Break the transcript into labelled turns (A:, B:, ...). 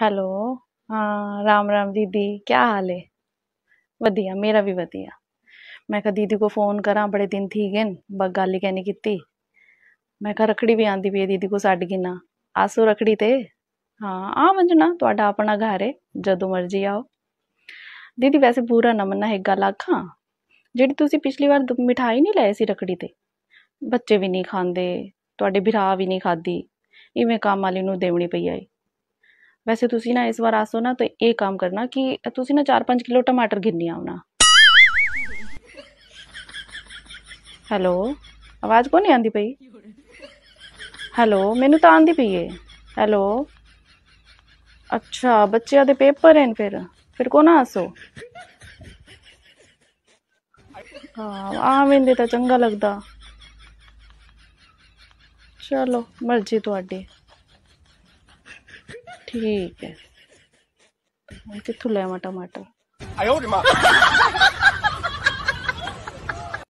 A: hello ਹਾਂ ਰਾਮ ਰਾਮ ਦੀਦੀ ਕੀ ਹਾਲ ਹੈ ਵਧੀਆ ਮੇਰਾ ਵੀ ਵਧੀਆ ਮੈਂ ਕਿਹਾ ਦੀਦੀ ਕੋ ਫੋਨ ਕਰਾਂ ਬੜੇ ਦਿਨ ਥੀ ਗਏ ਬਸ ਗੱਲ ਹੀ ਕਹਿਣੀ ਕੀਤੀ ਮੈਂ ਕਿਹਾ ਰਖੜੀ ਵੀ ਆਂਦੀ ਵੀ ਦੀਦੀ ਕੋ ਛੱਡ ਕੇ ਨਾ ਆਸੋ ਰਖੜੀ ਤੇ ਹਾਂ ਆ ਮੰਜਣਾ ਤੁਹਾਡਾ ਆਪਣਾ ਘਰ ਹੈ ਜਦੋਂ ਮਰਜ਼ੀ ਆਓ ਦੀਦੀ ਵੈਸੇ ਪੂਰਾ ਨਮਨਾ ਹੈ ਗੱਲ ਆਖਾਂ ਜਿਹੜੀ ਤੁਸੀਂ ਪਿਛਲੀ ਵਾਰ ਮਿਠਾਈ ਨਹੀਂ ਲਏ ਸੀ ਰਖੜੀ ਤੇ ਬੱਚੇ ਵੀ ਨਹੀਂ ਖਾਂਦੇ ਤੁਹਾਡੇ ਭਰਾ ਵੀ ਨਹੀਂ ਖਾਦੀ ਇਵੇਂ ਕੰਮ ਵਾਲੀ ਨੂੰ ਦੇਵਣੀ ਪਈ ਆਈ ਵੈਸੇ ਤੁਸੀਂ ਨਾ ਇਸ ਵਾਰ ਆਸੋ ਨਾ ਤੇ ਇਹ ਕੰਮ ਕਰਨਾ ਕਿ ਤੁਸੀਂ ਨਾ 4-5 ਕਿਲੋ ਟਮਾਟਰ ਗਿੰਨੀ ਆਉਣਾ ਹੈਲੋ ਆਵਾਜ਼ ਕੋ ਨਹੀਂ ਆਂਦੀ ਪਈ ਹੈਲੋ ਮੈਨੂੰ ਤਾਂ ਆਂਦੀ ਪਈ ਏ ਹੈਲੋ ਅੱਛਾ ਬੱਚਿਆਂ ਦੇ ਪੇਪਰ ਹਨ ਫਿਰ ਫਿਰ ਕੋ ਨਾ ਆਸੋ ਹਾਂ ਆਵੇਂ ਤਾਂ ਚੰਗਾ ਲੱਗਦਾ ਚਲੋ ਮਰਜ਼ੀ ਤੁਹਾਡੀ ਠੀਕ ਹੈ ਮੈਂ ਕਿੱਥੋਂ ਲੈਵਾਂ ਟਮਾਟਰ ਆਇਓ ਮਾਂ